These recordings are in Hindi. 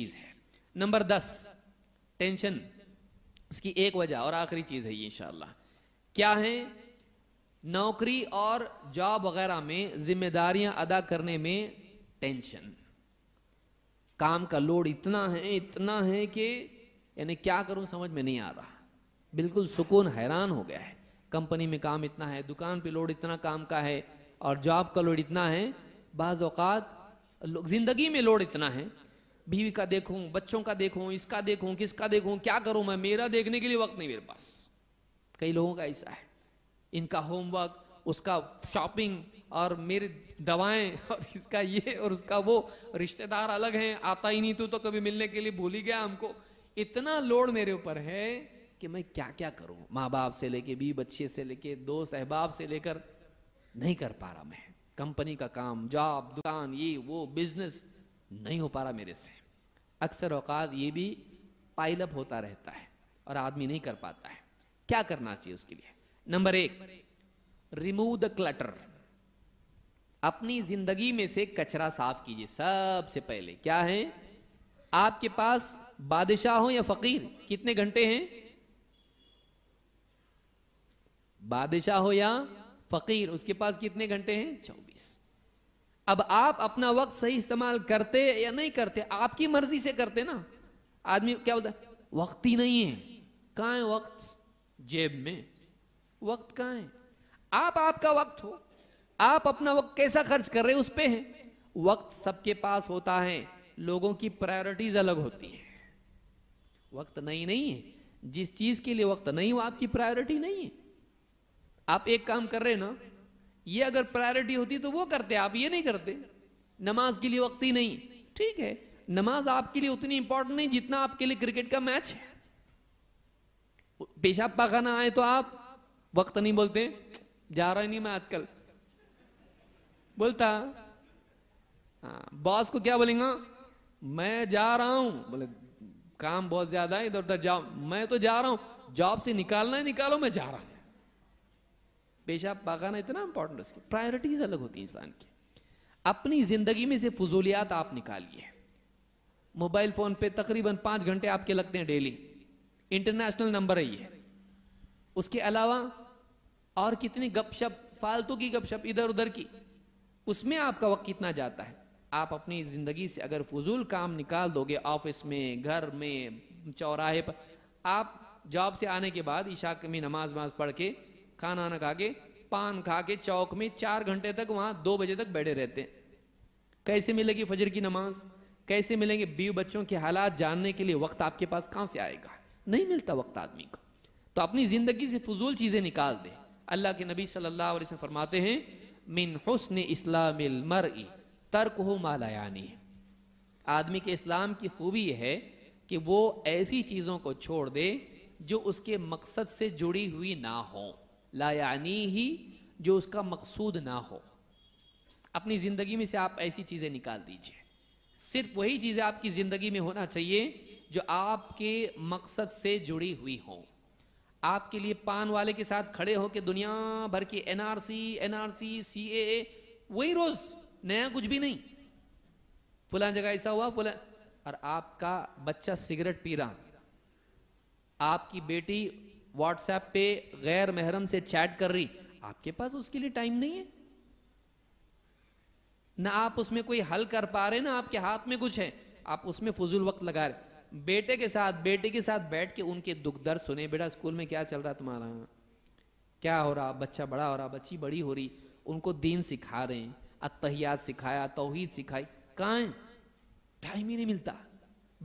चीज़ है नंबर दस टेंशन उसकी एक वजह और आखिरी चीज़ है ये इन क्या है नौकरी और जॉब वगैरह में जिम्मेदारियां अदा करने में टेंशन काम का लोड इतना है इतना है कि यानी क्या करूं समझ में नहीं आ रहा बिल्कुल सुकून हैरान हो गया है कंपनी में काम इतना है दुकान पे लोड इतना काम का है और जॉब का लोड इतना है बाज़ अवत ज़िंदगी में लोड इतना है बीवी का देखूं बच्चों का देखूं इसका देखूं किसका देखूं क्या करूं मैं मेरा देखने के लिए वक्त नहीं मेरे पास कई लोगों का ऐसा है इनका होमवर्क उसका शॉपिंग और मेरे दवाएं और इसका ये और उसका वो रिश्तेदार अलग हैं आता ही नहीं तू तो कभी मिलने के लिए भूल ही गया हमको इतना लोड मेरे ऊपर है कि मैं क्या क्या करूं माँ बाप से लेके बी बच्चे से लेके दोस्त अहबाब से लेकर नहीं कर पा रहा मैं कंपनी का काम जॉब दुकान ये वो बिजनेस नहीं हो पा रहा मेरे से अक्सर अवकात ये भी पाइलअप होता रहता है और आदमी नहीं कर पाता है क्या करना चाहिए उसके लिए नंबर एक रिमूव द क्लटर अपनी जिंदगी में से कचरा साफ कीजिए सबसे पहले क्या है आपके पास बादशाह हो या फकीर कितने घंटे हैं बादशाह हो या फकीर उसके पास कितने घंटे हैं चौबीस अब आप अपना वक्त सही इस्तेमाल करते या नहीं करते आपकी मर्जी से करते ना आदमी क्या होता है वक्त ही नहीं है कहा है वक्त जेब में वक्त कहा है आप आपका वक्त हो आप अपना वक्त कैसा खर्च कर रहे हैं उस पर है वक्त सबके पास होता है लोगों की प्रायोरिटीज अलग होती है वक्त नहीं नहीं है जिस चीज के लिए वक्त नहीं वो आपकी प्रायोरिटी नहीं है आप एक काम कर रहे हैं ना ये अगर प्रायोरिटी होती तो वो करते आप ये नहीं करते नमाज के लिए वक्त ही नहीं ठीक है नमाज आपके लिए उतनी इंपॉर्टेंट नहीं जितना आपके लिए क्रिकेट का मैच है पेशाब पाखाना आए तो आप वक्त नहीं बोलते जा रहा नहीं मैं आजकल बोलता हाँ बॉस को क्या बोलेगा मैं जा रहा हूं बोले काम बहुत ज्यादा है इधर उधर जाओ मैं तो जा रहा हूं जॉब से निकालना है निकालो मैं जा रहा हूं पेशाब पाखाना इतना इंपॉर्टेंट उसकी प्रायोरिटीज़ अलग होती है इंसान की अपनी ज़िंदगी में से फजूलियात आप निकालिए मोबाइल फ़ोन पे तकरीबन पांच घंटे आपके लगते हैं डेली इंटरनेशनल नंबर है ये उसके अलावा और कितनी गपशप फालतू की गपशप इधर उधर की उसमें आपका वक्त कितना जाता है आप अपनी ज़िंदगी से अगर फजूल काम निकाल दोगे ऑफिस में घर में चौराहे पर आप जॉब से आने के बाद ईशा में नमाज वमाज पढ़ के खाना ना खा के पान खा के चौक में चार घंटे तक वहां दो बजे तक बैठे रहते हैं कैसे मिलेगी फजर की नमाज कैसे मिलेंगे बीव बच्चों के हालात जानने के लिए वक्त आपके पास कहाँ से आएगा नहीं मिलता वक्त आदमी को तो अपनी ज़िंदगी से फजूल चीज़ें निकाल दे अल्लाह के नबी सल्लल्लाहु अलैहि वसल्लम फरमाते हैं मिन हसन इस्लाम मर तर्क हो मालायानी आदमी के इस्लाम की खूबी है कि वो ऐसी चीज़ों को छोड़ दे जो उसके मकसद से जुड़ी हुई ना हो लायानी ही जो उसका मकसूद ना हो अपनी ज़िंदगी में से आप ऐसी चीज़ें निकाल दीजिए सिर्फ वही चीज़ें आपकी ज़िंदगी में होना चाहिए जो आपके मकसद से जुड़ी हुई हो आपके लिए पान वाले के साथ खड़े हो के दुनिया भर के एनआरसी एनआरसी सीएए वही रोज़ नया कुछ भी नहीं फुला जगह ऐसा हुआ फुला और आपका बच्चा सिगरेट पी रहा आपकी बेटी व्हाट्सएप पे गैर महरम से चैट कर रही आपके पास उसके लिए टाइम नहीं है ना आप उसमें कोई हल कर पा रहे ना आपके हाथ में कुछ है आप उसमें फजूल वक्त लगा रहे बेटे के साथ बेटे के साथ बैठ के उनके दुख दर्द सुने बेटा स्कूल में क्या चल रहा तुम्हारा क्या हो रहा बच्चा बड़ा हो रहा बच्ची बड़ी हो रही उनको दीन सिखा रहे हैं अतहियात सिखाया तोहहीद सिखाई कहा टाइम ही नहीं मिलता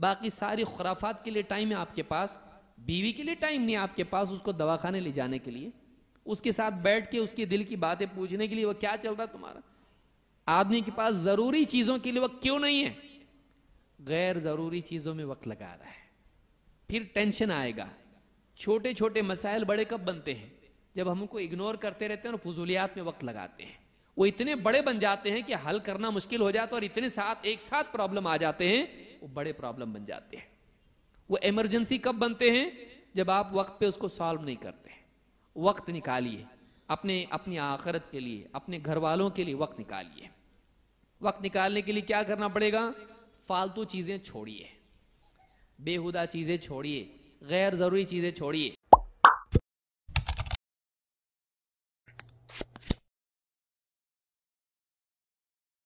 बाकी सारी खुराफात के लिए टाइम है आपके पास बीवी के लिए टाइम नहीं आपके पास उसको दवाखाने ले जाने के लिए उसके साथ बैठ के उसके दिल की बातें पूछने के लिए वो क्या चल रहा तुम्हारा आदमी के पास जरूरी चीजों के लिए वक्त क्यों नहीं है गैर जरूरी चीजों में वक्त लगा रहा है फिर टेंशन आएगा छोटे छोटे मसाइल बड़े कब बनते हैं जब हम उनको इग्नोर करते रहते हैं और फजूलियात में वक्त लगाते हैं वो इतने बड़े बन जाते हैं कि हल करना मुश्किल हो जाता है और इतने साथ एक साथ प्रॉब्लम आ जाते हैं वो बड़े प्रॉब्लम बन जाते हैं वो इमरजेंसी कब बनते हैं जब आप वक्त पे उसको सॉल्व नहीं करते वक्त निकालिए अपने अपनी आखरत के लिए अपने घर वालों के लिए वक्त निकालिए वक्त निकालने के लिए क्या करना पड़ेगा फालतू चीज़ें छोड़िए बेहुदा चीज़ें छोड़िए गैर ज़रूरी चीज़ें छोड़िए